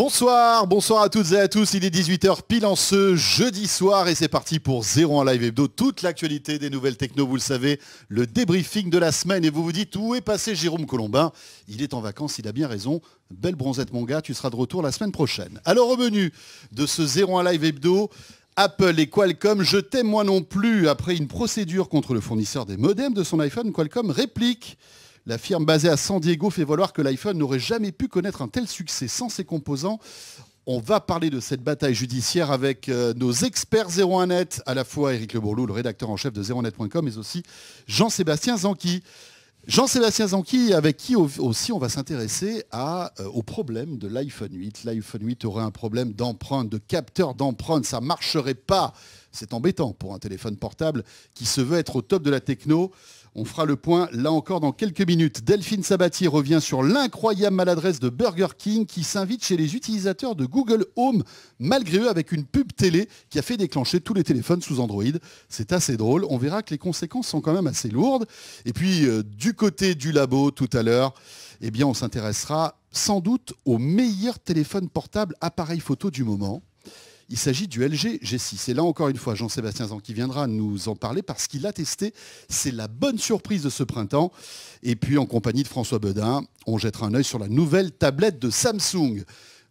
Bonsoir, bonsoir à toutes et à tous. Il est 18h pile en ce jeudi soir et c'est parti pour Zéro en live hebdo. Toute l'actualité des nouvelles techno, vous le savez, le débriefing de la semaine et vous vous dites où est passé Jérôme Colombin Il est en vacances, il a bien raison. Belle bronzette mon gars, tu seras de retour la semaine prochaine. Alors revenu de ce Zéro en live hebdo, Apple et Qualcomm, je t'aime moi non plus. Après une procédure contre le fournisseur des modems de son iPhone, Qualcomm réplique. La firme basée à San Diego fait valoir que l'iPhone n'aurait jamais pu connaître un tel succès sans ses composants. On va parler de cette bataille judiciaire avec euh, nos experts 01net, à la fois Éric Le Bourlou, le rédacteur en chef de 01net.com, et aussi Jean-Sébastien Zanqui. Jean-Sébastien Zanqui, avec qui aussi on va s'intéresser euh, au problème de l'iPhone 8. L'iPhone 8 aurait un problème d'empreinte, de capteur d'empreinte, ça ne marcherait pas. C'est embêtant pour un téléphone portable qui se veut être au top de la techno. On fera le point là encore dans quelques minutes. Delphine Sabatier revient sur l'incroyable maladresse de Burger King qui s'invite chez les utilisateurs de Google Home, malgré eux, avec une pub télé qui a fait déclencher tous les téléphones sous Android. C'est assez drôle. On verra que les conséquences sont quand même assez lourdes. Et puis, euh, du côté du labo, tout à l'heure, eh bien, on s'intéressera sans doute au meilleur téléphone portable appareil photo du moment. Il s'agit du LG G6. Et là encore une fois, Jean-Sébastien Zan qui viendra nous en parler parce qu'il a testé. C'est la bonne surprise de ce printemps. Et puis en compagnie de François Bedin, on jettera un œil sur la nouvelle tablette de Samsung.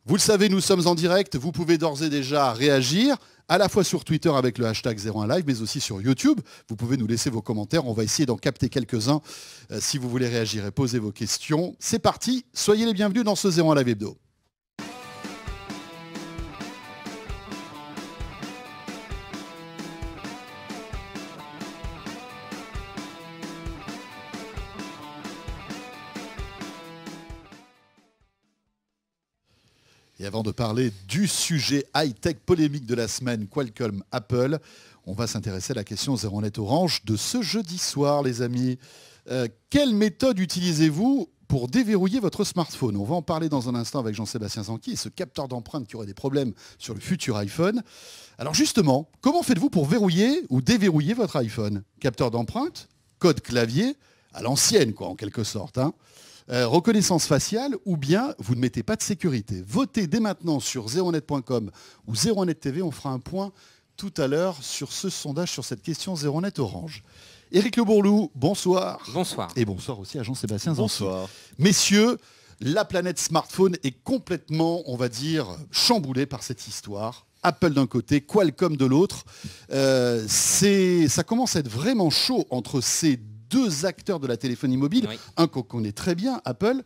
Vous le savez, nous sommes en direct. Vous pouvez d'ores et déjà réagir à la fois sur Twitter avec le hashtag 01Live, mais aussi sur YouTube. Vous pouvez nous laisser vos commentaires. On va essayer d'en capter quelques-uns euh, si vous voulez réagir et poser vos questions. C'est parti. Soyez les bienvenus dans ce 01 Live Hebdo. Avant de parler du sujet high-tech polémique de la semaine Qualcomm Apple, on va s'intéresser à la question zéro net orange de ce jeudi soir, les amis. Euh, quelle méthode utilisez-vous pour déverrouiller votre smartphone. On va en parler dans un instant avec Jean-Sébastien Zanqui et ce capteur d'empreinte qui aurait des problèmes sur le futur iPhone. Alors justement, comment faites-vous pour verrouiller ou déverrouiller votre iPhone Capteur d'empreinte, code clavier, à l'ancienne quoi en quelque sorte. Hein. Euh, reconnaissance faciale, ou bien vous ne mettez pas de sécurité. Votez dès maintenant sur 0net.com ou 0net TV, on fera un point tout à l'heure sur ce sondage, sur cette question Zeronet net orange. Eric Le Bourlou, bonsoir. Bonsoir. Et bonsoir aussi à Jean-Sébastien Bonsoir. Messieurs, la planète smartphone est complètement, on va dire, chamboulée par cette histoire. Apple d'un côté, Qualcomm de l'autre. Euh, ça commence à être vraiment chaud entre ces deux deux acteurs de la téléphonie mobile, un qu'on connaît très bien, Apple.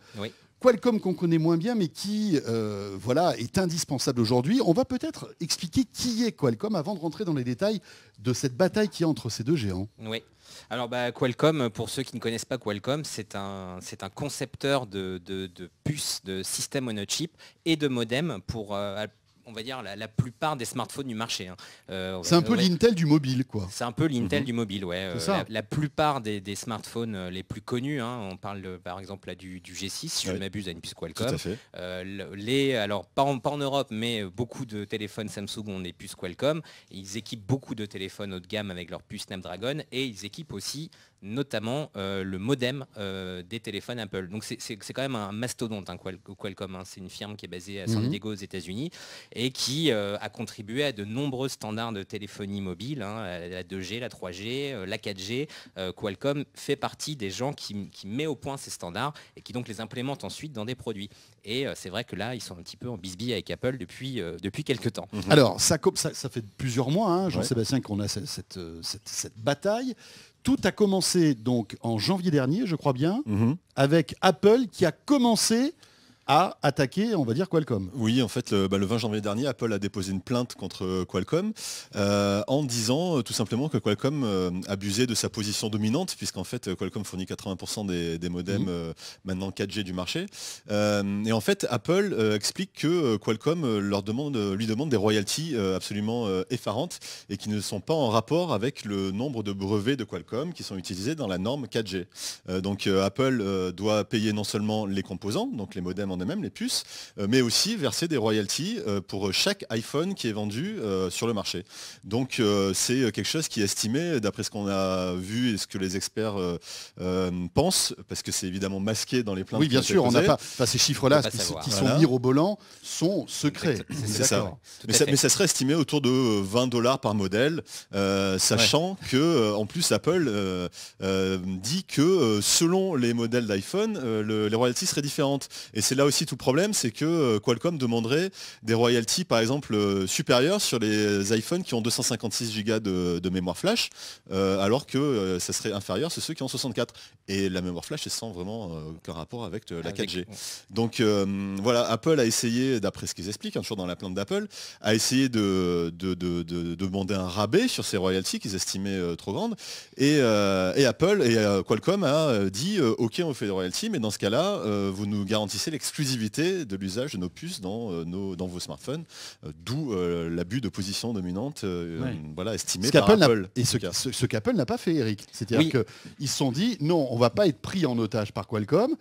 Qualcomm qu'on connaît moins bien, mais qui euh, voilà, est indispensable aujourd'hui. On va peut-être expliquer qui est Qualcomm avant de rentrer dans les détails de cette bataille qui entre ces deux géants. Oui. Alors bah, Qualcomm, pour ceux qui ne connaissent pas Qualcomm, c'est un, un concepteur de, de, de puces, de système on chip et de modem pour, euh, on va dire, la, plupart des smartphones du marché. Hein. Euh, c'est un peu l'Intel du mobile, quoi. C'est un peu l'Intel mhm. du mobile, ouais. Euh, la, plupart des, smartphones euh, les plus connus, hein, on parle par exemple là, du, G6, si je ne m'abuse, à une puce Qualcomm. les, alors, pas en, pas en, Europe, mais beaucoup de téléphones Samsung ont des puces Qualcomm. Ils équipent beaucoup de téléphones haut de gamme avec leur puce Snapdragon et ils équipent aussi notamment euh, le modem euh, des téléphones Apple. Donc c'est quand même un mastodonte, hein, Qualcomm. Hein. C'est une firme qui est basée à San mhm. Diego aux États-Unis et qui euh, a contribué à de nombreux standards de téléphonie mobile, hein. la 2G, la 3G, la 4G. Qualcomm fait partie des gens qui, qui, met au point ces standards et qui donc les implémentent ensuite dans des produits. Et c'est vrai que là, ils sont un petit peu en bisbille avec Apple depuis, depuis quelques temps. Mhm. Alors, ça, ça, ça fait plusieurs mois, Jean-Sébastien, qu'on a cette bataille tout a commencé donc en janvier dernier, je crois bien, mhm. avec Apple qui a commencé à attaquer, on va dire, Qualcomm. Oui, en fait, le, 20 bah, janvier dernier, Apple a déposé une plainte contre euh, Qualcomm euh, en disant euh, tout simplement que Qualcomm abusait de sa position dominante, puisqu'en fait, Qualcomm fournit 80% des, modems mmh. maintenant 4G du marché. et en fait, Apple explique que Qualcomm leur demande, lui demande des royalties absolument effarantes et qui ne sont pas en rapport avec le nombre de brevets de Qualcomm qui sont utilisés dans la norme 4G. donc Apple doit payer non seulement les composants, donc les modems en même les puces, euh, mais aussi verser des royalties euh, pour chaque iPhone qui est vendu euh, sur le marché. Donc c'est quelque chose qui est estimé, d'après ce qu'on a vu et ce que les experts pensent, parce que c'est évidemment masqué dans les plaintes. Oui, bien sûr, on n'a pas. ces chiffres-là qui, sont sont au mirobolants sont secrets. Mais ça, serait estimé autour de 20 dollars par modèle, sachant que en plus Apple dit que selon les modèles d'iPhone, les royalties seraient différentes. Et c'est là où aussi tout problème, c'est que euh, Qualcomm demanderait des royalties par exemple euh, supérieures sur les iPhones qui ont 256 Go de, mémoire flash, euh, alors que ça serait inférieur sur ceux qui ont 64. Et la mémoire flash est sans vraiment aucun rapport avec la 4G. Donc voilà, Apple a essayé, d'après ce qu'ils expliquent, un hein, toujours dans la plante d'Apple, a essayé de, de, demander un rabais sur ces royalties qu'ils estimaient trop grandes. Et, et Apple et Qualcomm a dit ok on fait des royalties, mais dans ce cas-là, vous nous garantissez les Exclusivité de l'usage de nos puces dans, euh, nos, dans vos smartphones, euh, d'où euh, l'abus de position dominante voilà, estimé par Apple, Et ce, ce, ce qu'Apple n'a pas fait, Eric. C'est-à-dire qu'ils se sont dit, non, on ne va pas être pris en otage par Qualcomm.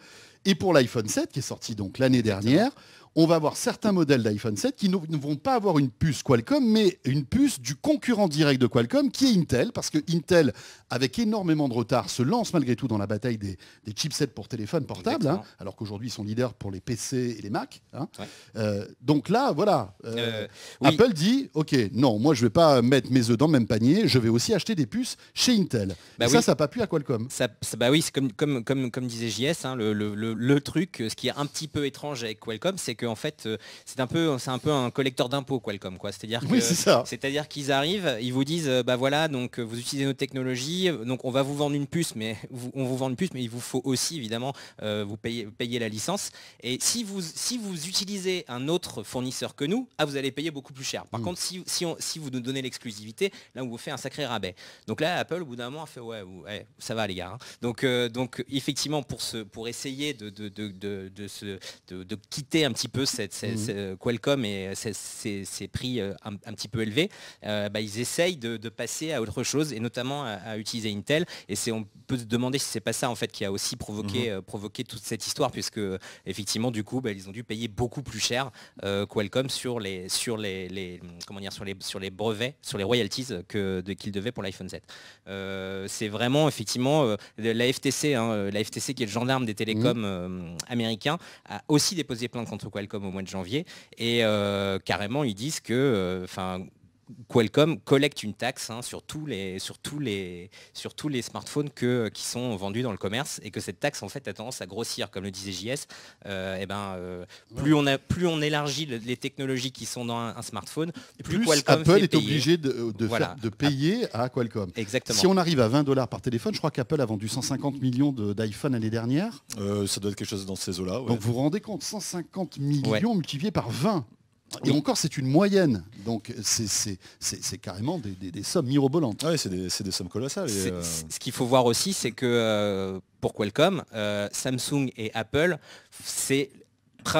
Et pour l'iPhone 7, qui est sorti donc l'année dernière, on va avoir certains modèles d'iPhone 7 qui ne vont pas avoir une puce Qualcomm, mais une puce du concurrent direct de Qualcomm, qui est Intel, parce que Intel, avec énormément de retard, se lance malgré tout dans la bataille des, chipsets pour téléphone portable, hein, alors qu'aujourd'hui ils sont leaders pour les PC et les Mac. Hein. Euh, donc là, voilà, euh, euh, Apple dit, ok, non, moi je ne vais pas mettre mes œufs dans le même panier, je vais aussi acheter des puces chez Intel. Bah ça, ça n'a pas pu à Qualcomm. Ça, bah oui, comme, comme, comme, comme disait JS, hein, le, le, truc, ce qui est un petit peu étrange avec Qualcomm, c'est en fait, euh, c'est un peu, c'est un peu un collecteur d'impôts Qualcomm, quoi. C'est-à-dire, que, c'est-à-dire qu'ils arrivent, ils vous disent, euh, bah voilà, donc euh, vous utilisez nos technologies, donc on va vous vendre une puce, mais on vous vend une puce, mais il vous faut aussi évidemment vous payer, payer la licence. Et si vous, si vous utilisez un autre fournisseur que nous, ah, vous allez payer beaucoup plus cher. Par mm. contre, si, si, on, si vous nous donnez l'exclusivité, là on vous fait un sacré rabais. Donc là, Apple, au bout d'un moment, a fait ouais, ouais ça va les gars. Hein. Donc, donc effectivement, pour, ce, pour essayer de, de, de, de, quitter un petit peu mhm. cette, Qualcomm et ses euh, prix euh, un, petit peu élevés, euh, bah, ils essayent de, passer à autre chose et notamment à, utiliser Intel. Et c'est on peut se demander si c'est pas ça en fait qui a aussi provoqué, mhm. toute cette histoire puisque effectivement du coup bah, ils ont dû payer beaucoup plus cher Qualcomm sur les sur les, comment dire sur les sur les brevets, sur les royalties que qu'ils devaient pour l'iPhone 7. c'est vraiment effectivement la FTC, hein, la FTC qui est le gendarme des télécoms mhm. américains a aussi déposé plainte contre Qualcomm comme au mois de janvier. Et euh, carrément, ils disent que, euh, enfin, Qualcomm collecte une taxe hein, sur, tous les, tous les, sur tous les smartphones que, qui sont vendus dans le commerce et que cette taxe en fait a tendance à grossir, comme le disait JS. et euh, eh ben, euh, plus, on a, plus on élargit les technologies qui sont dans un, smartphone, plus, Apple est obligé de, euh, de, payer à Qualcomm. Si on arrive à 20 dollars par téléphone, je crois qu'Apple a vendu 150 millions d'iPhone l'année dernière. ça doit être quelque chose dans ces eaux-là. Donc vous vous rendez compte, 150 millions multipliés par 20. Et encore, c'est une moyenne. Donc, c'est carrément des, sommes mirobolantes. Oui, c'est des, sommes colossales. Euh, ce qu'il faut voir aussi, c'est que euh, pour Qualcomm, euh, Samsung et Apple, c'est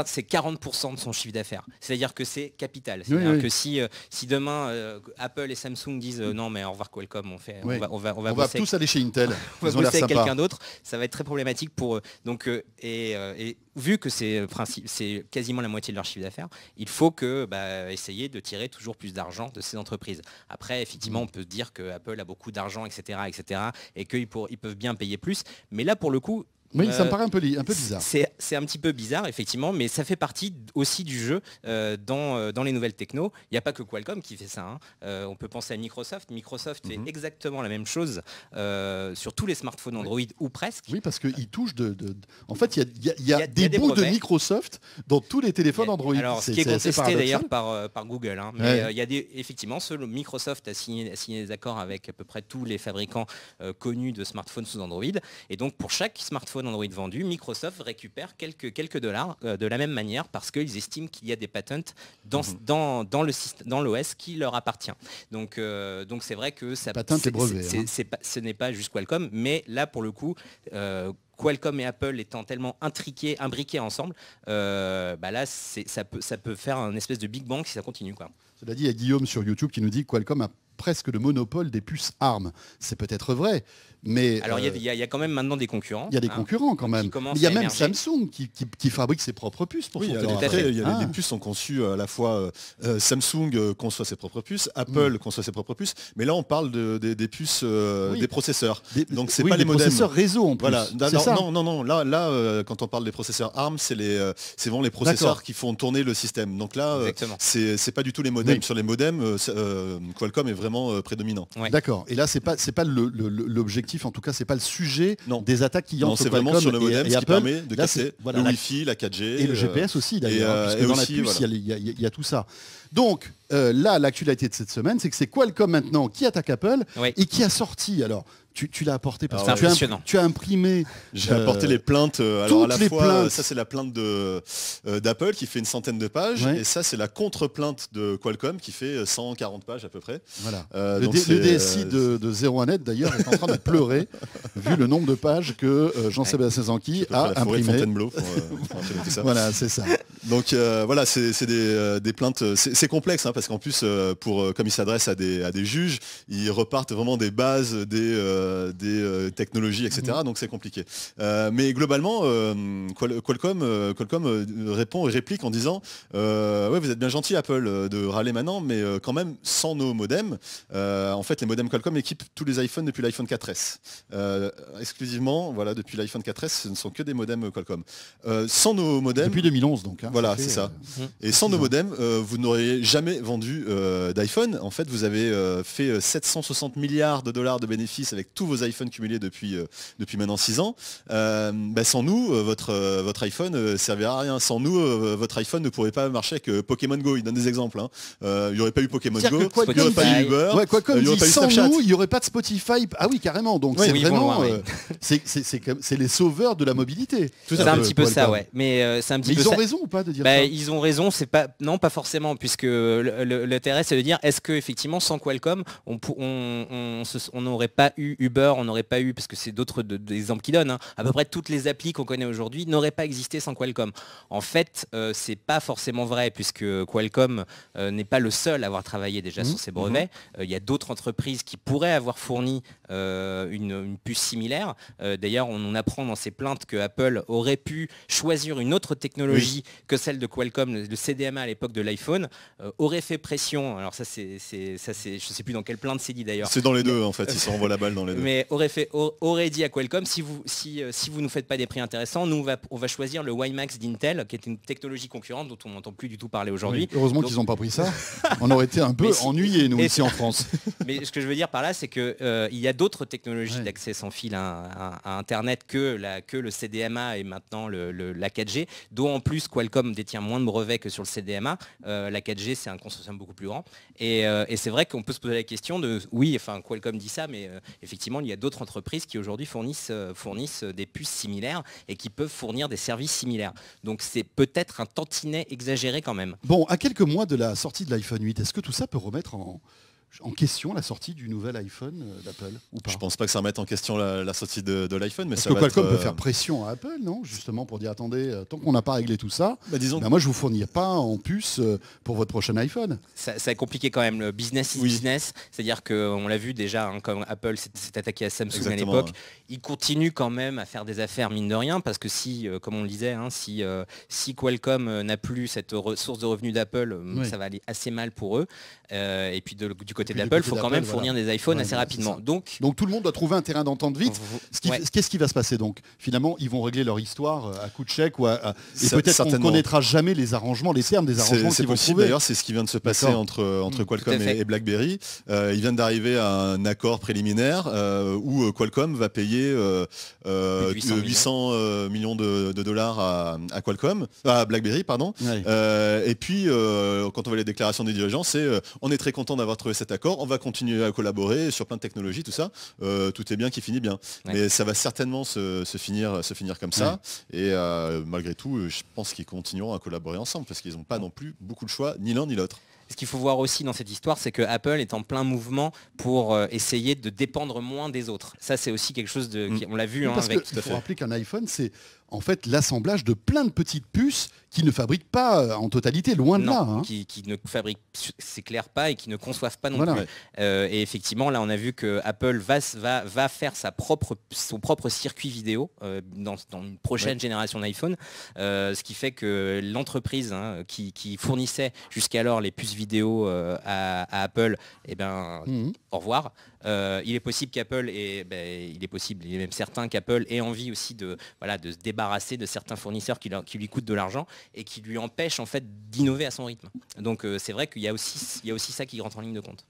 c'est 40% de son chiffre d'affaires. C'est-à-dire que c'est capital. C'est-à-dire que si, euh, si demain euh, Apple et Samsung disent euh, non mais au revoir Qualcomm, on, fait, on va, on va, on va, tous aller chez Intel. on va bosser avec quelqu'un d'autre, ça va être très problématique pour eux. Donc, et, vu que c'est quasiment la moitié de leur chiffre d'affaires, il faut que bah, essayer de tirer toujours plus d'argent de ces entreprises. Après, effectivement, on peut dire que Apple a beaucoup d'argent, etc., etc., et qu'ils ils peuvent bien payer plus. Mais là, pour le coup, oui, ça me euh, paraît un peu, bizarre. C'est un petit peu bizarre, effectivement, mais ça fait partie aussi du jeu euh, euh, dans, les nouvelles techno. Il n'y a pas que Qualcomm qui fait ça. Hein. on peut penser à Microsoft. Microsoft fait mhm. exactement la même chose sur tous les smartphones Android ou presque. Oui, parce qu'il touche de, de, En fait, il y, a, des, bouts de Microsoft dans tous les téléphones Android. Alors, ce qui est contesté d'ailleurs par, Google. Hein. Mais il y a des... Effectivement, Microsoft a signé, a signé, des accords avec à peu près tous les fabricants connus de smartphones sous Android. Et donc, pour chaque smartphone Android vendu, Microsoft récupère quelques, quelques dollars euh, de la même manière parce qu'ils estiment qu'il y a des patents dans, mhm. dans, dans, le dans l'OS qui leur appartient. Donc euh, donc c'est vrai que ça patent c'est hein. ce n'est pas juste Qualcomm, mais là pour le coup euh, Qualcomm et Apple étant tellement intriqués, imbriqués ensemble, bah là, ça peut, ça peut faire un espèce de Big Bang si ça continue. Quoi. Cela dit, il y a Guillaume sur YouTube qui nous dit que Qualcomm a presque le monopole des puces ARM. C'est peut-être vrai, alors euh, il y, a quand même maintenant des concurrents. Il y a des hein, concurrents quand même. Il y a même Samsung qui, fabrique ses propres puces pour son les, ah. puces sont conçues euh, à la fois euh, Samsung conçoit ses propres puces, Apple mm. conçoit ses propres puces, mais là on parle des puces des processeurs. Donc c'est pas les processeurs réseau en plus. Voilà. Non, non, non, là, quand on parle des processeurs ARM, c'est les c'est vraiment les processeurs qui font tourner le système. Donc là, c'est pas du tout les modems. Sur les modems, Qualcomm est vraiment prédominant. D'accord. Et là, c'est pas c'est pas l'objectif en tout cas, c'est pas le sujet des attaques qui entrent. Non, c'est vraiment sur le modem qui permet de casser le Wi-Fi, la 4G. Et le euh, GPS aussi, d'ailleurs, puisque dans il y, a tout ça. Donc, euh, là, l'actualité de cette semaine, c'est que c'est Qualcomm maintenant qui attaque Apple et qui a sorti, alors, tu, l'as apporté parce ah que tu, as, imprimé. J'ai apporté euh, les plaintes. Euh, alors à la fois, ça c'est la plainte de euh, d'Apple qui fait une centaine de pages, et ça c'est la contre-plainte de Qualcomm qui fait 140 pages à peu près. Voilà. Le, DSI de, de à d'ailleurs est en train de pleurer vu le nombre de pages que Jean-Sébastien Zanqui a imprimé. Pour, pour ça. Voilà, c'est ça. Donc voilà, c'est des, plaintes. C'est complexe hein, parce qu'en plus, pour comme il s'adresse à des juges, ils repartent vraiment des bases des euh, des euh, technologies, etc. Mm. Donc c'est compliqué. Euh, mais globalement, Qualcomm, répond et réplique en disant ouais, vous êtes bien gentil Apple de râler maintenant, mais quand même sans nos modems. en fait, les modems Qualcomm équipent tous les iPhones depuis l'iPhone 4S. exclusivement, voilà, depuis l'iPhone 4S, ce ne sont que des modems Qualcomm. sans nos modems. Depuis 2011 donc. Hein, voilà, c'est ça. Mm. Et sans nos modems, vous n'auriez jamais vendu d'iPhone. En fait, vous avez fait 760 milliards de dollars de bénéfices avec tous vos iPhones cumulés depuis, euh, depuis maintenant 6 ans, euh, bah, sans nous, euh, votre, votre iPhone servira à rien. Sans nous, votre iPhone ne pourrait pas marcher avec Pokémon Go. Il donne des exemples. Hein. Il n'y aurait pas eu Pokémon Go, il n'y aurait pas eu Uber, sans nous, il n'y aurait pas de Spotify. Ah oui, carrément. Donc c'est vraiment, c'est les sauveurs de la mobilité. C'est un petit peu ça, ouais. Mais Ils ont raison ou pas de dire bah, ça Ils ont raison. C'est pas non, pas forcément, puisque l'intérêt c'est de dire est-ce que effectivement sans Qualcomm on n'aurait pas eu Uber, on n'aurait pas eu, parce que c'est d'autres exemples qui donnent, hein. à peu près toutes les applis qu'on connaît aujourd'hui n'auraient pas existé sans Qualcomm. En fait, ce euh, c'est pas forcément vrai, puisque Qualcomm euh, n'est pas le seul à avoir travaillé déjà sur mmh, ces mmh. brevets. Euh, il y a d'autres entreprises qui pourraient avoir fourni une, puce similaire. D'ailleurs, on, apprend dans ces plaintes que Apple aurait pu choisir une autre technologie que celle de Qualcomm, le, CDMA à l'époque de l'iPhone, aurait fait pression. Alors ça, c'est, ça, sais plus dans quelle plainte c'est dit d'ailleurs. C'est dans les deux, en fait. Ils s'envoient la balle dans mais aurait, fait, aurait dit à Qualcomm, si vous si, euh, si vous nous faites pas des prix intéressants, nous on va, on va choisir le WiMAX d'Intel, qui est une technologie concurrente dont on n'entend plus du tout parler aujourd'hui. heureusement qu'ils n'ont pas pris ça. on aurait été un peu ennuyés, nous, ici en France. mais ce que je veux dire par là, c'est que euh, il y a d'autres technologies d'accès sans fil à, Internet que, la, que le CDMA et maintenant le, la 4G, dont en plus Qualcomm détient moins de brevets que sur le CDMA. Euh, la 4G, c'est un consortium beaucoup plus grand. Et, c'est vrai qu'on peut se poser la question de, oui, enfin Qualcomm dit ça, mais effectivement, effectivement, il y a d'autres entreprises qui aujourd'hui fournissent, euh, fournissent euh, des puces similaires et qui peuvent fournir des services similaires. Donc c'est peut-être un tantinet exagéré quand même. Bon, à quelques mois de la sortie de l'iPhone 8, est-ce que tout ça peut remettre en, en question la sortie du nouvel iPhone euh, d'Apple ou pas Je pense pas que ça remette en question la, sortie de, l'iPhone, mais Parce que Qualcomm peut euh, faire pression à Apple, non Justement pour dire attendez, euh, tant qu'on n'a pas réglé tout ça, bah, disons ben, moi je vous fournis pas en puce pour votre prochain iPhone. Ça, a compliqué quand même le business is business, c'est-à-dire qu'on l'a vu déjà hein, comme Apple s'est attaqué à Samsung à l'époque, ils continuent quand même à faire des affaires mine de rien parce que si, comme on le disait, hein, si, si Qualcomm n'a plus cette source de revenus d'Apple, ça va aller assez mal pour eux. et puis du côté d'Apple, il faut quand même fournir des iPhones assez rapidement. Donc, donc tout le monde doit trouver un terrain d'entente vite. Qu'est-ce qui, va se passer donc Finalement, ils vont régler leur histoire euh, à coup de chèque ou à, et peut-être qu'on ne connaîtra jamais les arrangements, les termes des arrangements qu'ils vont trouver. D'ailleurs, c'est ce qui vient de se passer entre, entre mm, Qualcomm et, BlackBerry. Euh, ils viennent d'arriver à un accord préliminaire euh, où Qualcomm va payer 800, millions, de, dollars à, Qualcomm, à BlackBerry, pardon. et puis, quand on voit les déclarations des dirigeants, c'est on est très content d'avoir trouvé cette d'accord, on va continuer à collaborer sur plein de technologies, tout ça. Euh, tout est bien qui finit bien. Mais ça va certainement se, finir, se finir comme ça. Et euh, malgré tout, euh, je pense qu'ils continueront à collaborer ensemble parce qu'ils n'ont pas non plus beaucoup de choix, ni l'un ni l'autre. Ce qu'il faut voir aussi dans cette histoire, c'est que Apple est en plein mouvement pour essayer de dépendre moins des autres. Ça, c'est aussi quelque chose de... Mm. on l'a vu. Hein, parce hein, avec... faut rappeler iPhone, c'est en fait l'assemblage de plein de petites puces qui ne fabriquent pas euh, en totalité, loin de là. Hein. Qui, ne fabriquent, c'est clair pas, et qui ne conçoivent pas non plus. Euh, et effectivement, là, on a vu que Apple va, va, va faire sa propre, son propre circuit vidéo euh, dans, une prochaine génération d'iPhone, ce qui fait que l'entreprise hein, qui, fournissait jusqu'alors les puces vidéo à, Apple, eh ben, mhm. au revoir. il est possible qu'Apple, et ben, il est possible, il est même certain qu'Apple ait envie aussi de, voilà, de se débarrasser de certains fournisseurs qui, lui coûtent de l'argent et qui lui empêchent en fait d'innover à son rythme. Donc euh, c'est vrai qu'il y, a aussi, aussi ça qui rentre en ligne de compte.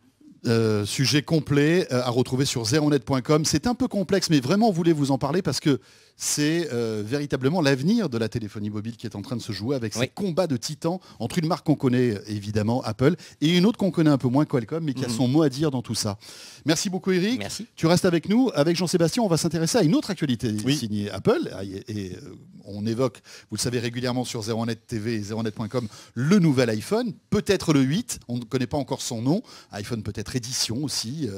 Euh, sujet complet euh, à retrouver sur zeronet.com. C'est un peu complexe, mais vraiment, on voulait vous en parler parce que c'est euh, véritablement l'avenir de la téléphonie mobile qui est en train de se jouer avec ces combats de titans entre une marque qu'on connaît euh, évidemment, Apple, et une autre qu'on connaît un peu moins, Qualcomm, mais qui a mhm. son mot à dire dans tout ça. Merci beaucoup Eric. Tu restes avec nous. Avec Jean-Sébastien, on va s'intéresser à une autre actualité signée Apple. Ah, et, euh, on évoque, vous le savez régulièrement sur 0 net TV et 0 netcom le nouvel iPhone, peut-être le 8, on ne connaît pas encore son nom, iPhone peut-être édition aussi,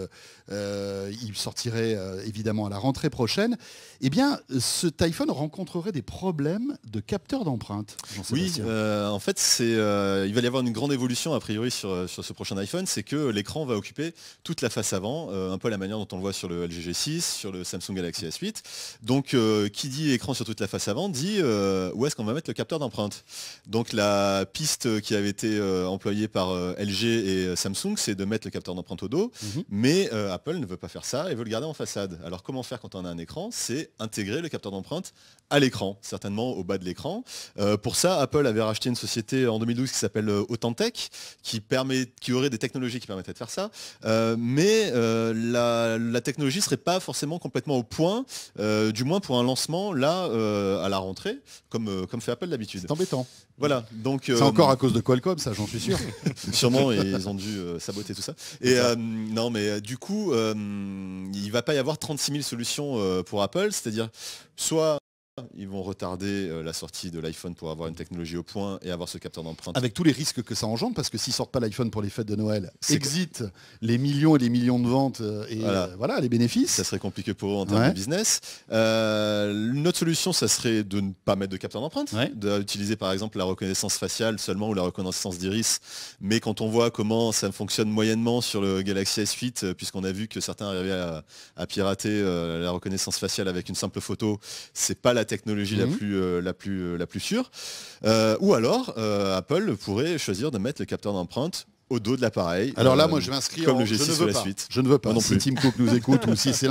il sortirait évidemment à la rentrée prochaine. et eh bien, ce iPhone rencontrerait des problèmes de capteur d'empreintes. Oui, euh, en fait, euh, il va y avoir une grande évolution a priori euh, sur, ce prochain iPhone, c'est que l'écran va occuper toute la face avant, un peu la manière dont on le voit sur le LG G6, sur le Samsung Galaxy S8. Donc, qui dit écran sur toute la face avant dit où est-ce qu'on va mettre le capteur d'empreinte. Donc, la piste qui avait été employée par LG et Samsung, c'est de mettre le capteur d'empreinte au dos, mhm. mais Apple ne veut pas faire ça et veut le garder en façade. Alors, comment faire quand on a un écran C'est intégrer le capteur d'empreintes d'empreinte à l'écran, certainement au bas de l'écran. Euh, pour ça, Apple avait racheté une société en 2012 qui s'appelle euh, Authentech, qui, permet, qui aurait des technologies qui permettaient de faire ça, euh, mais la, technologie ne serait pas forcément complètement au point, du moins pour un lancement là, à la rentrée, comme, comme fait Apple d'habitude. C'est embêtant. Voilà, donc. C'est encore euh, à cause de Qualcomm, ça, j'en suis sûr. Sûrement, ils ont dû euh, saboter tout ça. Et euh, non, mais du coup, il ne va pas y avoir 36 000 solutions pour Apple, c'est-à-dire soit ils vont retarder euh, la sortie de l'iPhone pour avoir une technologie au point et avoir ce capteur d'empreinte. Avec tous les risques que ça engendre, parce que s'ils sortent pas l'iPhone pour les fêtes de Noël, exit les millions et les millions de ventes euh, et euh, voilà, les bénéfices. Ça serait compliqué pour eux en termes de business. une autre solution, ça serait de ne pas mettre de capteur d'empreinte, d'utiliser par exemple la reconnaissance faciale seulement ou la reconnaissance d'iris. Mais quand on voit comment ça fonctionne moyennement sur le Galaxy S8, puisqu'on a vu que certains arrivaient à, pirater la reconnaissance faciale avec une simple photo, c'est pas la la technologie la, mhm. plus, euh, la, plus, euh, la plus sûre. Euh, ou alors, Apple pourrait choisir de mettre le capteur d'empreinte au dos de l'appareil. Alors là, euh, moi, je m'inscris comme le G6 je la suite. Je ne veux pas. non si Tim Cook nous écoute ou si c'est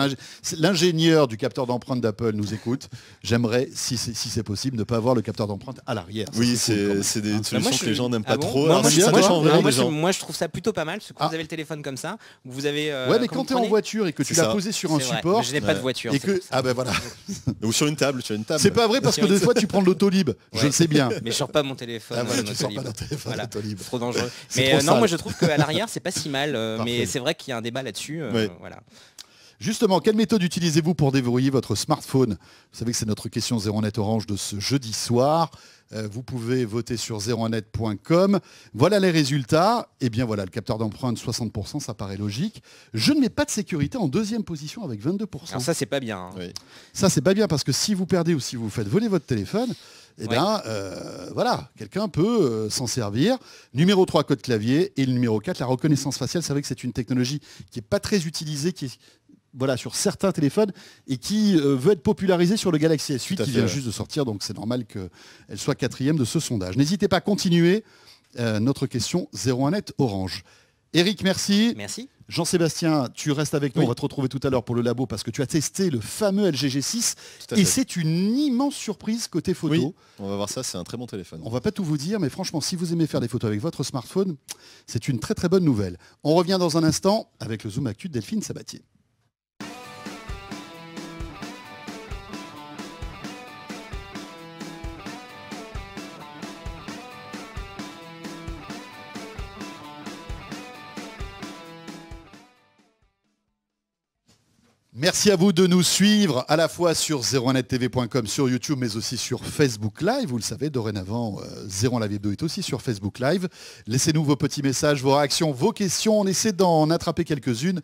l'ingénieur du capteur d'empreinte d'Apple nous écoute, j'aimerais, si c'est si possible, ne pas avoir le capteur d'empreinte à l'arrière. Oui, c'est des ah. solutions bah, que les gens n'aiment pas ah trop. moi, je, trouve ça plutôt pas mal parce que vous ah. avez le téléphone comme ça, vous avez. Euh, ouais, mais quand tu es en voiture et que tu l'as posé sur un support, je n'ai pas de voiture. Et que ah ben voilà. Ou sur une table, sur une table. C'est pas vrai parce que des fois tu prends l'autolib. Je le sais bien. Mais je sors pas mon téléphone. Trop dangereux. Mais euh, non, moi je trouve qu'à l'arrière, c'est pas si mal. Euh, mais c'est vrai qu'il y a un débat là-dessus. Euh, voilà. Justement, quelle méthode utilisez-vous pour déverrouiller votre smartphone Vous savez que c'est notre question zéro net orange de ce jeudi soir. Euh, vous pouvez voter sur 01net.com. Voilà les résultats. Et eh bien voilà, le capteur d'empreinte 60%, ça paraît logique. Je ne mets pas de sécurité en deuxième position avec 22%. ça, c'est pas bien. Hein. Ça, c'est pas bien parce que si vous perdez ou si vous faites voler votre téléphone, eh bien, euh, voilà, quelqu'un peut euh, s'en servir. Numéro 3, code clavier. Et le numéro 4, la reconnaissance faciale. C'est vrai que c'est une technologie qui n'est pas très utilisée, qui est voilà, sur certains téléphones et qui euh, veut être popularisé sur le Galaxy S8 qui vient juste de sortir, donc c'est normal qu'elle soit quatrième de ce sondage. N'hésitez pas à continuer euh, notre question 01net Orange. Eric, merci. Merci. Jean-Sébastien, tu restes avec nous, on va te retrouver tout à l'heure pour le labo parce que tu as testé le fameux LG 6 et c'est une immense surprise côté photo. on va voir ça, c'est un très bon téléphone. On va pas tout vous dire, mais franchement, si vous aimez faire des photos avec votre smartphone, c'est une très très bonne nouvelle. On revient dans un instant avec le Zoom Actu de Delphine Sabatier. Merci à vous de nous suivre à la fois sur 01nettv.com, sur YouTube, mais aussi sur Facebook Live. Vous le savez, dorénavant, 01 la Hebdo est aussi sur Facebook Live. Laissez-nous vos petits messages, vos réactions, vos questions. On essaie d'en attraper quelques-unes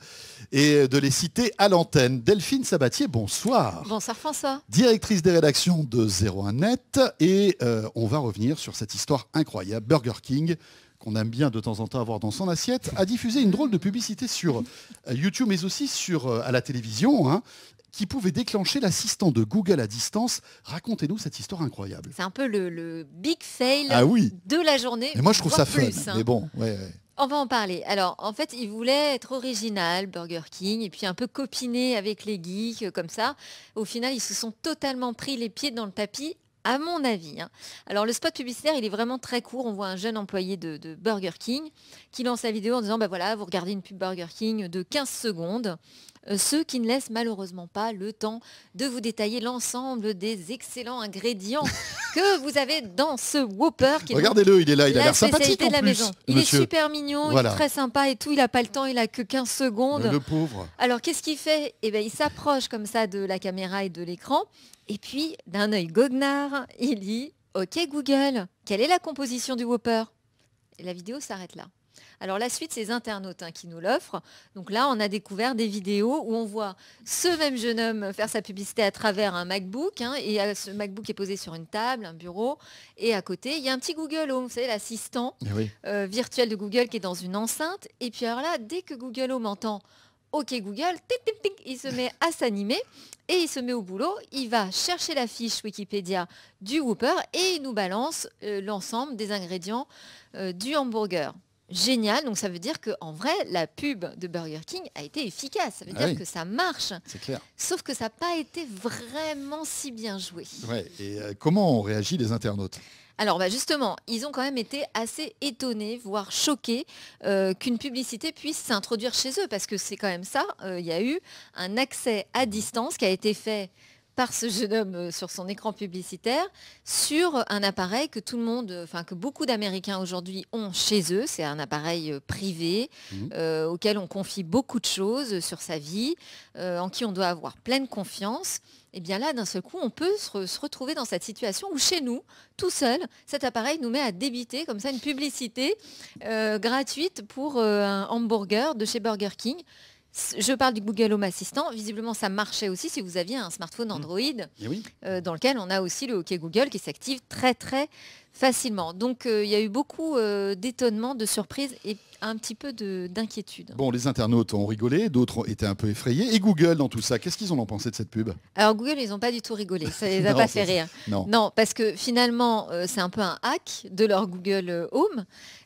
et de les citer à l'antenne. Delphine Sabatier, bonsoir. Bonsoir François. Directrice des rédactions de 01net. Et euh, on va revenir sur cette histoire incroyable, Burger King qu'on aime bien de temps en temps avoir dans son assiette, a diffusé une drôle de publicité sur euh, YouTube, mais aussi sur, euh, à la télévision, hein, qui pouvait déclencher l'assistant de Google à distance. Racontez-nous cette histoire incroyable. C'est un peu le, big fail ah de la journée. Mais moi, je trouve ça fun. Hein. bon, On va en parler. Alors, en fait, il voulait être original, Burger King, et puis un peu copiner avec les geeks, euh, comme ça. Au final, ils se sont totalement pris les pieds dans le tapis à mon avis. Hein. Alors le spot publicitaire, il est vraiment très court. On voit un jeune employé de, Burger King qui lance la vidéo en disant, bah voilà, vous regardez une pub Burger King de 15 secondes. Euh, ce qui ne laisse malheureusement pas le temps de vous détailler l'ensemble des excellents ingrédients que vous avez dans ce Whopper. Regardez-le, il est là, il a l'air sympathique plus, Il est super mignon, il est très sympa et tout, il n'a pas le temps, il n'a que 15 secondes. Le, pauvre. Alors qu'est-ce qu'il fait eh ben, Il s'approche comme ça de la caméra et de l'écran. Et puis, d'un œil goguenard, il dit Ok Google, quelle est la composition du Whopper la vidéo s'arrête là. Alors la suite, c'est les internautes hein, qui nous l'offrent. Donc là, on a découvert des vidéos où on voit ce même jeune homme faire sa publicité à travers un MacBook. Hein, et euh, ce MacBook est posé sur une table, un bureau. Et à côté, il y a un petit Google Home, vous savez, l'assistant eh euh, virtuel de Google qui est dans une enceinte. Et puis alors là, dès que Google Home entend OK Google, il se met à s'animer et il se met au boulot. Il va chercher la fiche Wikipédia du Whooper et il nous balance euh, l'ensemble des ingrédients du hamburger génial. Donc ça veut dire qu'en vrai, la pub de Burger King a été efficace. Ça veut ah dire que ça marche. C'est clair. Sauf que ça n'a pas été vraiment si bien joué. Et euh, comment ont réagi les internautes alors bah, justement, ils ont quand même été assez étonnés, voire choqués, euh, qu'une publicité puisse s'introduire chez eux, parce que c'est quand même ça. Euh, il y a eu un accès à distance qui a été fait par ce jeune homme euh, sur son écran publicitaire sur un appareil que tout le monde, euh, enfin que beaucoup d'Américains aujourd'hui ont chez eux. C'est un appareil euh, privé mhm. auquel on confie beaucoup de choses sur sa vie, en qui on doit avoir pleine confiance. Et eh bien là, d'un seul coup, on peut se, retrouver dans cette situation où chez nous, tout seul, cet appareil nous met à débiter comme ça une publicité gratuite pour un hamburger de chez Burger King. Je parle du Google Home Assistant. Visiblement, ça marchait aussi si vous aviez un smartphone mm. Android eh euh, dans lequel on a aussi le OK Google qui s'active très très Facilement. Donc euh, il y a eu beaucoup euh, d'étonnement, de surprise et un petit peu d'inquiétude. Bon, les internautes ont rigolé, d'autres étaient un peu effrayés. Et Google dans tout ça, qu'est-ce qu'ils en ont pensé de cette pub Alors Google, ils n'ont pas du tout rigolé, ça les a pas fait rire. Non. non. parce que finalement, euh, c'est un peu un hack de leur Google Home.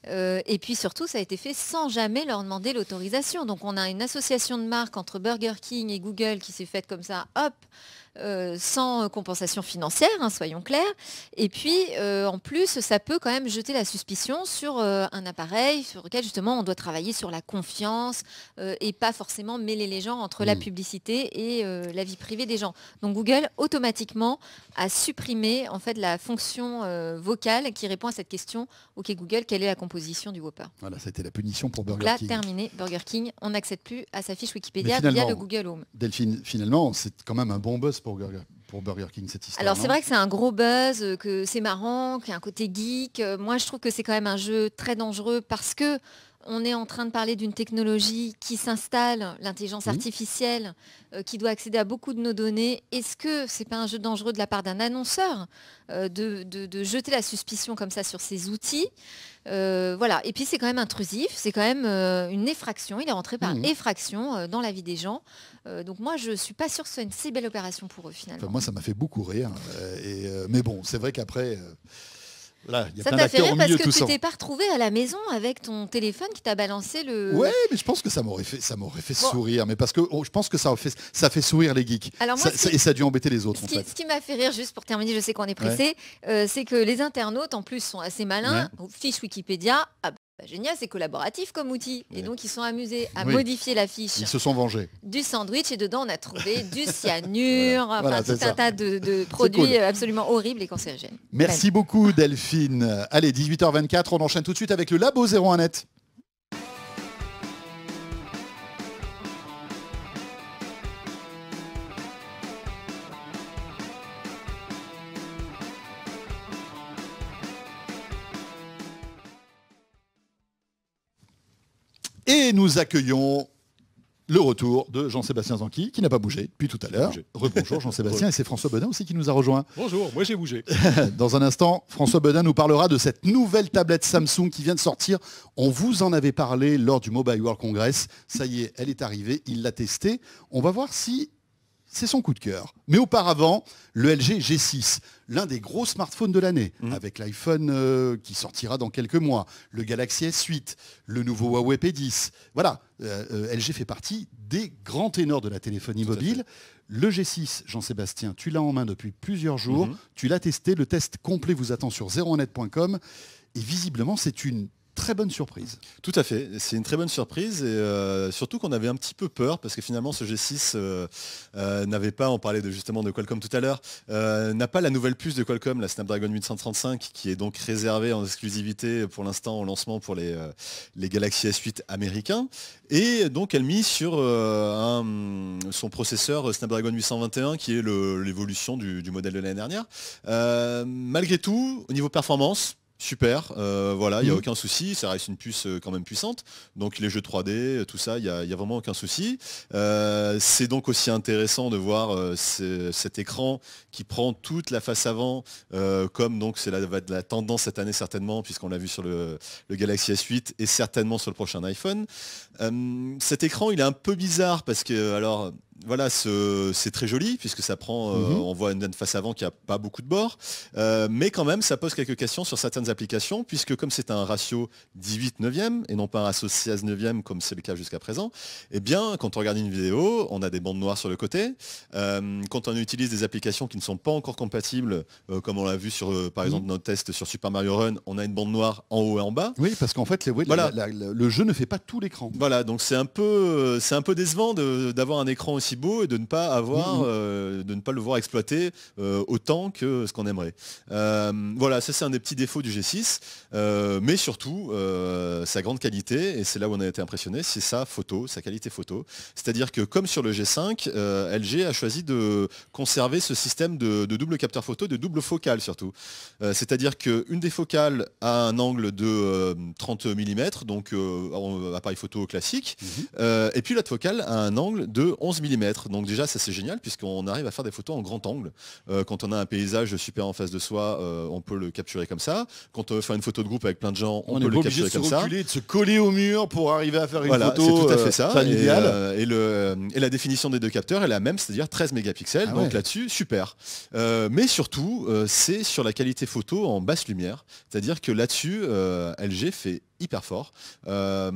et puis surtout, ça a été fait sans jamais leur demander l'autorisation. Donc on a une association de marques entre Burger King et Google qui s'est faite comme ça, hop euh, sans compensation financière, hein, soyons clairs. Et puis, euh, en plus, ça peut quand même jeter la suspicion sur euh, un appareil sur lequel justement on doit travailler sur la confiance et pas forcément mêler les gens entre la mm. publicité et la vie privée des gens. Donc Google automatiquement a supprimé en fait la fonction vocale qui répond à cette question. Ok Google, quelle est la composition du Whopper Voilà, ça a été la punition pour Burger Donc là, terminé Burger King, on n'accède plus à sa fiche Wikipédia via le Google Home. Delphine, finalement, c'est quand même un bon boss pour Burger, King cette histoire Alors c'est vrai que c'est un gros buzz, euh, que c'est marrant, qu'il y a un côté geek. Euh, moi je trouve que c'est quand même un jeu très dangereux parce que on est en train de parler d'une technologie qui s'installe, l'intelligence artificielle, euh, qui doit accéder à beaucoup de nos données. Est-ce que ce n'est pas un jeu dangereux de la part d'un annonceur euh, de, jeter la suspicion comme ça sur ces outils euh, Voilà. Et puis c'est quand même intrusif, c'est quand même une effraction. Il est rentré par effraction dans la vie des gens. donc moi, je ne suis pas sûre que ce soit une si belle opération pour eux finalement. moi, ça m'a fait beaucoup rire. mais bon, c'est vrai qu'après ça t'a fait rire parce que tu t'es pas retrouvé à la maison avec ton téléphone qui t'a balancé le. Ouais, mais je pense que ça m'aurait fait, ça m'aurait fait sourire, mais parce que oh, je pense que ça fait, ça fait sourire les geeks. et ça a dû embêter les autres. Ce qui, m'a fait rire, juste pour terminer, je sais qu'on est pressé, euh, c'est que les internautes en plus sont assez malins. Fiche Wikipédia, génial, c'est collaboratif comme outil. Et donc, ils sont amusés à modifier l'affiche. Ils se sont vengés. Du sandwich, et dedans, on a trouvé du cyanure, tout un tas de, produits euh, absolument horribles et cancérigènes. Merci beaucoup, Delphine. Allez, 18h24, on enchaîne tout de suite avec le Labo 01net. Et nous accueillons le retour de Jean-Sébastien Zanqui, qui n'a pas bougé depuis tout à l'heure. Rebonjour Jean-Sébastien, et c'est François Bedin aussi qui nous a rejoint. Bonjour, moi j'ai bougé. Dans un instant, François Bedin nous parlera de cette nouvelle tablette Samsung qui vient de sortir. On vous en avait parlé lors du Mobile World Congress. Ça y est, elle est arrivée, il l'a testée. On va voir si c'est son coup de cœur. Mais auparavant, le LG G6, l'un des gros smartphones de l'année, mm. avec l'iPhone euh, qui sortira dans quelques mois, le Galaxy S8, le nouveau Huawei P10. Voilà, euh, euh, LG fait partie des grands ténors de la téléphonie mobile. Le G6, Jean-Sébastien, tu l'as en main depuis plusieurs jours, mm-hmm. tu l'as testé, le test complet vous attend sur zeronet.com. Et visiblement, c'est une très bonne surprise. Tout à fait, c'est une très bonne surprise et euh, surtout qu'on avait un petit peu peur parce que finalement ce G6 euh, euh, n'avait pas, on parlait de, justement de Qualcomm tout à l'heure, n'a pas la nouvelle puce de Qualcomm, la Snapdragon 835 qui est donc réservée en exclusivité pour l'instant au lancement pour les, les Galaxy S8 américains et donc elle mise sur son processeur Snapdragon 821 qui est l'évolution du, modèle de l'année dernière. malgré tout, au niveau performance, super, euh, voilà, il n'y a mm. aucun souci, ça reste une puce euh, quand même puissante. Donc les jeux 3D, euh, tout ça, il n'y a, vraiment aucun souci. c'est donc aussi intéressant de voir cet écran qui prend toute la face avant, comme donc c'est la, la, tendance cette année certainement, puisqu'on l'a vu sur le, Galaxy S8 et certainement sur le prochain iPhone. cet écran, il est un peu bizarre parce que alors voilà, c'est très joli puisque ça prend, euh, mhm. on voit une face avant qui n'a pas beaucoup de bords, euh, mais quand même ça pose quelques questions sur certaines applications puisque comme c'est un ratio 18 neuvième et non pas un ratio 16 neuvième comme c'est le cas jusqu'à présent, eh bien quand on regarde une vidéo, on a des bandes noires sur le côté. Euh, quand on utilise des applications qui ne sont pas encore compatibles, comme on l'a vu sur par mhm. exemple notre test sur Super Mario Run, on a une bande noire en haut et en bas. Oui, parce qu'en fait le jeu ne fait pas tout l'écran. Voilà, donc c'est un peu c'est un peu décevant d'avoir un écran aussi beau et de ne pas avoir, euh, de ne pas le voir exploiter euh, autant que ce qu'on aimerait. Euh, voilà, ça c'est un des petits défauts du G6, mais surtout sa grande qualité, et c'est là où on a été impressionné, c'est sa photo, sa qualité photo. C'est-à-dire que comme sur le G5, LG a choisi de conserver ce système de, double capteur photo, de double focale surtout. C'est-à-dire que une des focales a un angle de 30 mm, donc appareil photo classique, mhm. et puis l'autre focale a un angle de 11 mm. Donc déjà, ça c'est génial puisqu'on arrive à faire des photos en grand angle. Euh, quand on a un paysage super en face de soi, euh, on peut le capturer comme ça. Quand on veut faire une photo de groupe avec plein de gens, on, peut le capturer comme ça. de se coller au mur pour arriver à faire une photo. c'est euh, ça. Et, le, et, la définition des deux capteurs est la même, c'est-à-dire 13 mégapixels. Ah Donc là-dessus, super. mais surtout, c'est sur la qualité photo en basse lumière. C'est-à-dire que là-dessus, LG fait hyper fort. Euh,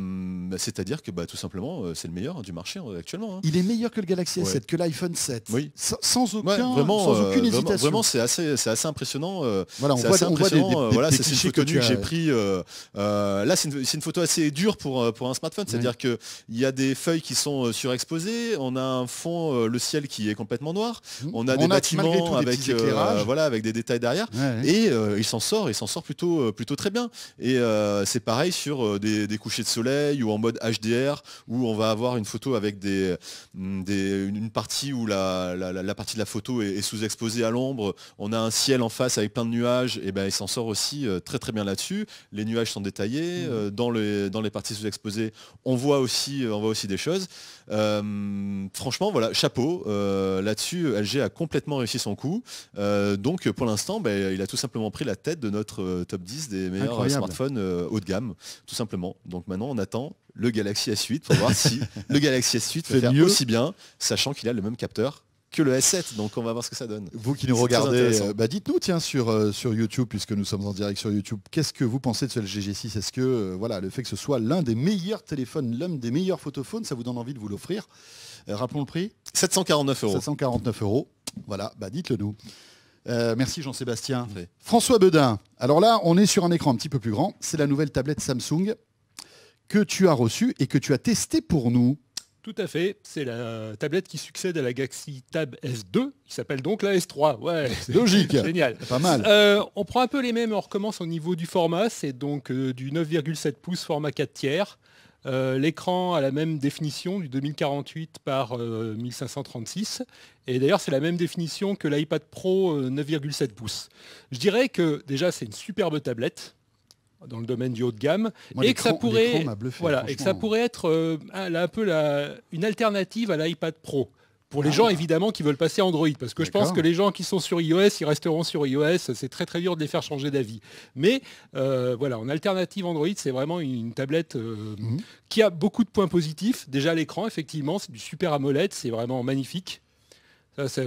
c'est-à-dire que bah, tout simplement, euh, c'est le meilleur hein, du marché hein, actuellement. Hein. Il est meilleur que le Galaxy S7, que l'iPhone 7. Oui. Sans, aucun, vraiment, sans euh, aucune hésitation. Vraiment, c'est assez, impressionnant. Voilà, on voit, assez voilà, c'est une photo que, j'ai pris. là, c'est une, photo assez dure pour, pour un smartphone. C'est-à-dire que il y a des feuilles qui sont surexposées, on a un fond, le ciel qui est complètement noir, mmh. on a des bâtiments avec, des voilà, avec des détails derrière. et il s'en sort, il s'en sort plutôt, plutôt très bien. Et c'est pareil sur euh, des, couchers de soleil ou en mode HDR où on va avoir une photo avec mm, une partie où la, partie de la photo est, sous-exposée à l'ombre, on a un ciel en face avec plein de nuages, et ben il s'en sort aussi euh, très très bien là-dessus. Les nuages sont détaillés, mmh. euh, dans, les, parties sous-exposées, on on voit aussi des choses. Euh, franchement, voilà, chapeau. Euh, là-dessus, Alger a complètement réussi son coup. Euh, donc, pour l'instant, ben, il a tout simplement pris la tête de notre top 10 des meilleurs smartphones haut de gamme, tout simplement. Donc maintenant, on attend le Galaxy S8 pour voir si le Galaxy S8 fait, aussi bien, sachant qu'il a le même capteur que le S7, donc on va voir ce que ça donne. Vous qui nous regardez, euh, bah, dites-nous tiens sur, euh, sur YouTube, puisque nous sommes en direct sur YouTube, qu'est-ce que vous pensez de ce g 6 Est-ce que euh, voilà, le fait que ce soit l'un des meilleurs téléphones, l'un des meilleurs photophones, ça vous donne envie de vous l'offrir Rappelons le prix 749 euros. 749 euros, voilà, bah dites-le nous. merci Jean-Sébastien. François Bedin, alors là, on est sur un écran un petit peu plus grand. C'est la nouvelle tablette Samsung que tu as reçue et que tu as testée pour nous. Tout à fait, c'est la tablette qui succède à la Galaxy Tab S2, qui s'appelle donc la S3. Ouais, logique. Génial. Pas mal. Euh, on prend un peu les mêmes, on recommence au niveau du format, c'est donc euh, du 9,7 pouces format 4 tiers. Euh, l'écran a la même définition du 2048 par 1536. Et d'ailleurs, c'est la même définition que l'iPad Pro 9,7 pouces. Je dirais que déjà, c'est une superbe tablette dans le domaine du haut de gamme et que ça pourrait voilà et ça pourrait être euh, un, peu la, une alternative à l'iPad Pro pour les ah gens évidemment qui veulent passer Android parce que je pense que les gens qui sont sur iOS ils resteront sur iOS c'est très très dur de les faire changer d'avis mais euh, voilà en alternative Android c'est vraiment une, tablette euh, mhm. qui a beaucoup de points positifs déjà l'écran effectivement c'est du super AMOLED c'est vraiment magnifique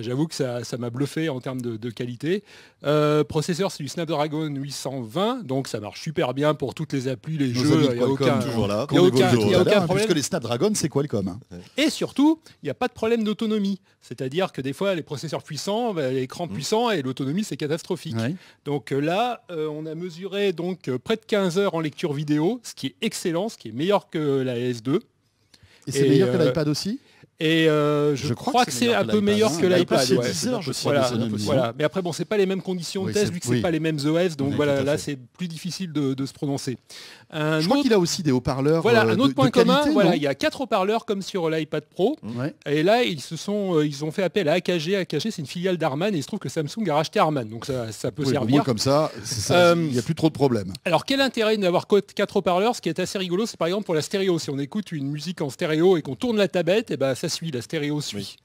J'avoue que ça m'a bluffé en termes de, qualité. Euh, processeur, c'est du Snapdragon 820, donc ça marche super bien pour toutes les applis, les jeux. Il n'y a aucun, toujours là. a a aucun problème. Puisque les Snapdragon, c'est Qualcomm. Hein. Et surtout, il n'y a pas de problème d'autonomie. C'est-à-dire que des fois, les processeurs puissants, bah, l'écran mm. puissant et l'autonomie, c'est catastrophique. Donc euh, là, euh, on a mesuré donc près de 15 heures en lecture vidéo, ce qui est excellent, ce qui est meilleur que la S2. Et, c'est meilleur que l'iPad aussi et euh, je, crois, que, c'est un peu meilleur que l'iPad. Ouais, voilà, Mais après, bon, c'est pas les mêmes conditions de test, vu que c'est pas les mêmes OS, donc voilà, là c'est plus difficile de, se prononcer. Un je crois qu'il a aussi des haut-parleurs. Voilà, euh, un autre point commun, voilà, il y a quatre haut-parleurs comme sur euh, l'iPad Pro. Et là, ils se sont, ils ont fait appel à AKG. AKG, c'est une filiale d'Arman, et il se trouve que Samsung a racheté Arman, donc ça, peut servir. comme ça, il n'y a plus trop de problèmes. Alors, quel intérêt d'avoir quatre haut-parleurs Ce qui est assez rigolo, c'est par exemple pour la stéréo. Si on écoute une musique en stéréo et qu'on tourne la tablette, et eh ben ça suit, la stéréo suit.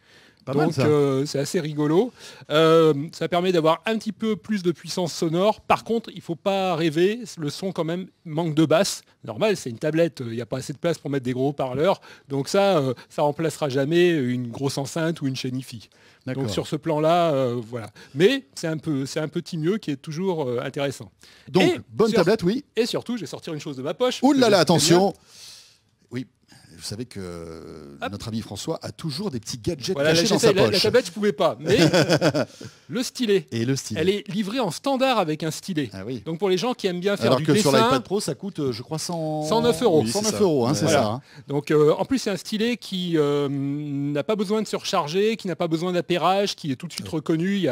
Donc euh, c'est assez rigolo. Euh, ça permet d'avoir un petit peu plus de puissance sonore. Par contre, il faut pas rêver, le son quand même manque de basse. Normal, c'est une tablette, il n'y a pas assez de place pour mettre des gros parleurs. Donc ça, euh, ça remplacera jamais une grosse enceinte ou une chaîne Donc sur ce plan-là, voilà. Mais c'est un, peu, un petit mieux qui est toujours intéressant. Donc, bonne tablette, oui. Et surtout, j'ai vais sortir une chose de ma poche. Ouh là là, attention. Oui, vous savez que notre ami François a toujours des petits gadgets cachés dans sa poche. La, tablette, je ne pouvais pas, mais le stylet. Et le Elle est livrée en standard avec un stylet. Ah oui. Donc pour les gens qui aiment bien faire Alors du que dessin, sur l'iPad Pro, ça coûte, euh, je crois, 109 euros. 109 euros, hein, c'est ça. Hein. Donc euh, en plus, c'est un stylet qui euh, n'a pas besoin de se recharger, qui n'a pas besoin d'appairage, qui est tout de suite reconnu.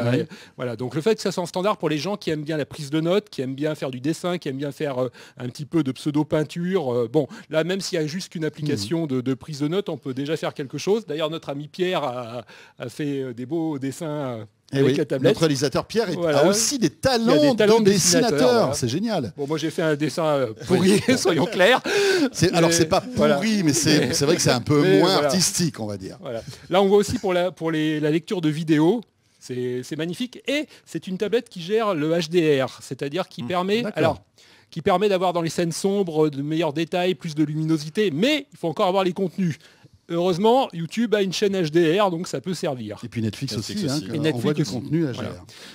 Voilà. Donc le fait que ça soit en standard pour les gens qui aiment bien la prise de notes, qui aiment bien faire du dessin, qui aiment bien faire un petit peu de pseudo peinture. bon, là, même s'il y a juste une application de, prise de notes, on peut déjà faire quelque chose. D'ailleurs, notre ami Pierre a, fait euh, des beaux dessins. Euh, eh avec la tablette. Notre réalisateur Pierre a aussi des talents, des de dessinateur. C'est génial. Bon, moi j'ai fait un dessin euh, pourri, soyons clairs. c'est alors c'est pas pourri, mais c'est vrai que c'est un peu moins artistique, on va dire. Là, on voit aussi pour la, pour la lecture de vidéos, c'est magnifique. Et c'est une tablette qui gère le HDR, c'est-à-dire qui mmh. permet. Alors, qui permet d'avoir dans les scènes sombres euh, de meilleurs détails, plus de luminosité, mais il faut encore avoir les contenus. Heureusement, YouTube a une chaîne HDR, donc ça peut servir. Et puis Netflix, aussi, hein, et Netflix on voit du contenu HDR.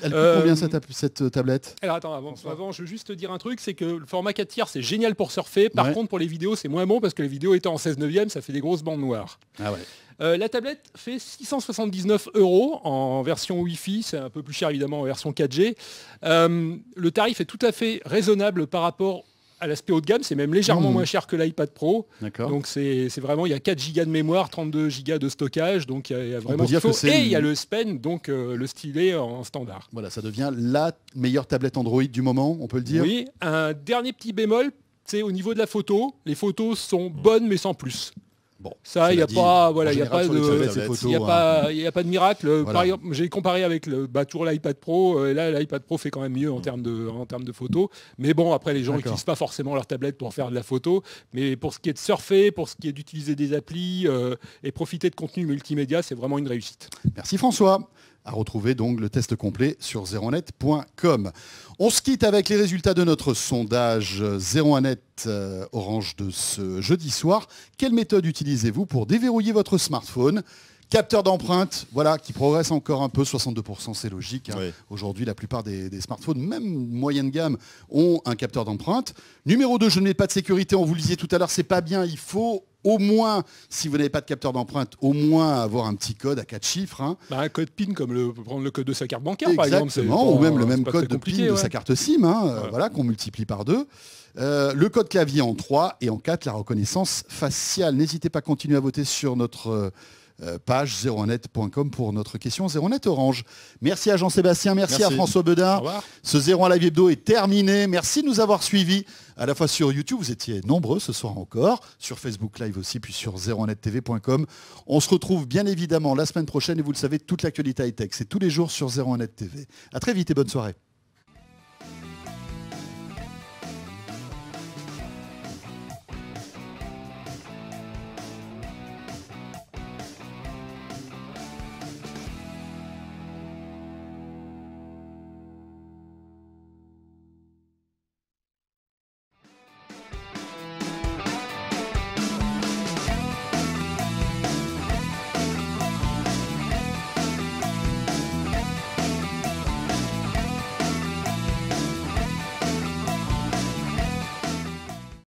Elle coûte combien euh, cette, euh, tablette attends, avant, je veux juste te dire un truc, c'est que le format 4 tiers, c'est génial pour surfer. Par contre, pour les vidéos, c'est moins bon parce que les vidéos étant en 16 neuvième, ça fait des grosses bandes noires. Ah ouais. Euh, la tablette fait 679 euros en version Wi-Fi, c'est un peu plus cher évidemment en version 4G. Euh, le tarif est tout à fait raisonnable par rapport à l'aspect haut de gamme, c'est même légèrement hmm. moins cher que l'iPad Pro. Donc c'est vraiment, il y a 4 go de mémoire, 32 go de stockage, donc il y, a, vraiment dire Et il y a le Spen, donc euh, le stylet en standard. Voilà, ça devient la meilleure tablette Android du moment, on peut le dire. Oui, un dernier petit bémol, c'est au niveau de la photo. Les photos sont bonnes mais sans plus. Bon, ça, il n'y a, pas, voilà, hein. hein. a pas de miracle. Euh, j'ai comparé avec le, bah, toujours l'iPad Pro. Et euh, là, l'iPad Pro fait quand même mieux en mm. termes de, termes de photos. Mais bon, après, les gens n'utilisent pas forcément leur tablette pour faire de la photo. Mais pour ce qui est de surfer, pour ce qui est d'utiliser des applis euh, et profiter de contenu multimédia, c'est vraiment une réussite. Merci François. À retrouver donc le test complet sur zeronet.com. netcom On se quitte avec les résultats de notre sondage 01net euh, Orange de ce jeudi soir. Quelle méthode utilisez-vous pour déverrouiller votre smartphone Capteur d'empreinte, voilà, qui progresse encore un peu, 62%, c'est logique. Hein. Aujourd'hui, la plupart des, smartphones, même moyenne gamme, ont un capteur d'empreinte. Numéro 2, je n'ai pas de sécurité, on vous le disait tout à l'heure, c'est pas bien, il faut au moins, si vous n'avez pas de capteur d'empreinte, au moins avoir un petit code à quatre chiffres. Hein. Bah, un code PIN comme le, prendre le code de sa carte bancaire, par exemple. Exactement, ou même le même code de PIN de sa carte SIM, hein, euh, voilà, qu'on multiplie par deux. Euh, le code clavier en 3 et en 4, la reconnaissance faciale. N'hésitez pas à continuer à voter sur notre... Euh, euh, page netcom pour notre question 01net Orange. Merci à Jean-Sébastien, merci, à François Bedin. Ce Zéro à Live Hebdo est terminé. Merci de nous avoir suivis à la fois sur YouTube, vous étiez nombreux ce soir encore, sur Facebook Live aussi, puis sur TV.com. On se retrouve bien évidemment la semaine prochaine et vous le savez, toute l'actualité high-tech, c'est tous les jours sur 01net TV. À très vite et bonne soirée.